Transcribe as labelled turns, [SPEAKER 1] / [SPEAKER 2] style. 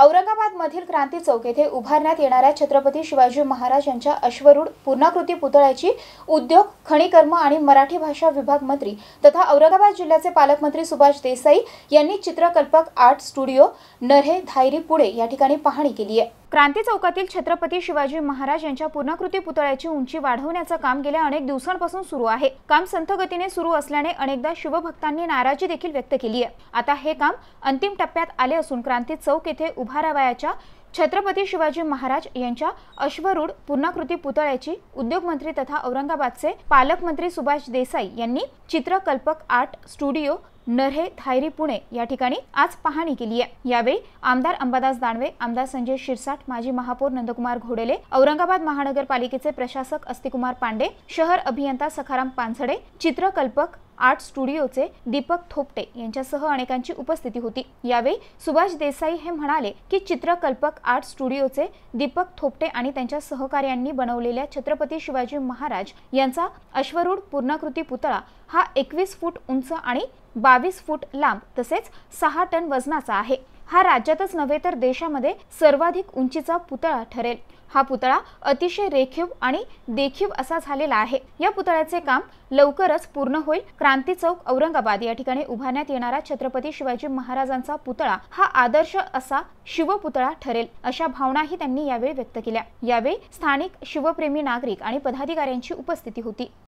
[SPEAKER 1] औरंगाबादमधील क्रांती चौक येथे उभारण्यात येणाऱ्या छत्रपती शिवाजी महाराज यांच्या अश्वरूढ पूर्णाकृती पुतळ्याची उद्योग खणीकर्म आणि मराठी भाषा विभाग मंत्री तथा औरंगाबाद जिल्ह्याचे पालकमंत्री सुभाष देसाई यांनी चित्रकल्पक आर्ट स्टुडिओ नरे धायरी पुढे या ठिकाणी पाहणी केली आहे क्रांती चौकातील छत्रपती शिवाजी महाराज यांच्या पूर्णकृती पुतळ्याची उंची वाढवण्याचं काम गेल्या अनेक दिवसांपासून सुरू आहे काम संथ गतीने सुरू असल्याने अनेकदा शिवभक्तांनी नाराजी देखील व्यक्त केली आहे आता हे काम अंतिम टप्प्यात आले असून क्रांती चौक येथे उभारावयाच्या छत्रपती शिवाजी महाराज यांच्या अश्वरूढ पूर्णाकृती पुतळ्याची उद्योगमंत्री तथा औरंगाबादचे पालकमंत्री सुभाष देसाई यांनी चित्रकल्पक आर्ट स्टुडिओ नरहे थायरी पुणे या ठिकाणी आज पाहणी केली आहे यावेळी आमदार अंबादास दानवे आमदार संजय शिरसाट माजी महापौर नंदकुमार घोडेले औरंगाबाद महानगरपालिकेचे प्रशासक अस्तिकुमार पांडे शहर अभियंता सखाराम पानसडे चित्रकल्पक आर्ट स्टुडिओचे दीपक थोपटे यांच्यासह अनेकांची उपस्थिती होती यावेळी सुभाष देसाई हे म्हणाले की चित्रकल्पक आर्ट स्टुडिओचे दीपक थोपटे आणि त्यांच्या सहकार्यांनी बनवलेल्या छत्रपती शिवाजी महाराज यांचा अश्वरूढ पूर्णाकृती पुतळा हा एकवीस फूट उंच आणि बावीस फूट लांब तसेच सहा टन वजनाचा आहे हा राज्यातच नव्हे तर देशामध्ये सर्वाधिक उंचीचा पुतळा ठरेल हा पुतळा अतिशय रेखीव आणि देखीव असा झालेला आहे या पुतळ्याचे काम लवकरच पूर्ण होईल क्रांती चौक औरंगाबाद या ठिकाणी उभारण्यात येणारा छत्रपती शिवाजी महाराजांचा पुतळा हा आदर्श असा शिवपुतळा ठरेल अशा भावनाही त्यांनी यावेळी व्यक्त केल्या यावेळी स्थानिक शिवप्रेमी नागरिक आणि पदाधिकाऱ्यांची उपस्थिती होती